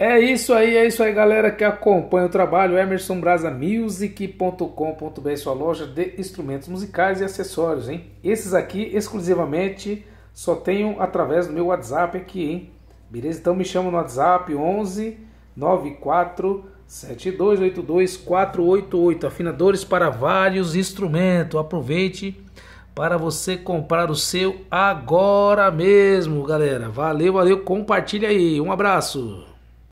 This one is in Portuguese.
É isso aí, é isso aí, galera que acompanha o trabalho. Music.com.br sua loja de instrumentos musicais e acessórios, hein? Esses aqui exclusivamente só tenho através do meu WhatsApp aqui, hein? Beleza? Então me chama no WhatsApp 11 94 488. Afinadores para vários instrumentos. Aproveite para você comprar o seu agora mesmo, galera. Valeu, valeu. Compartilha aí. Um abraço.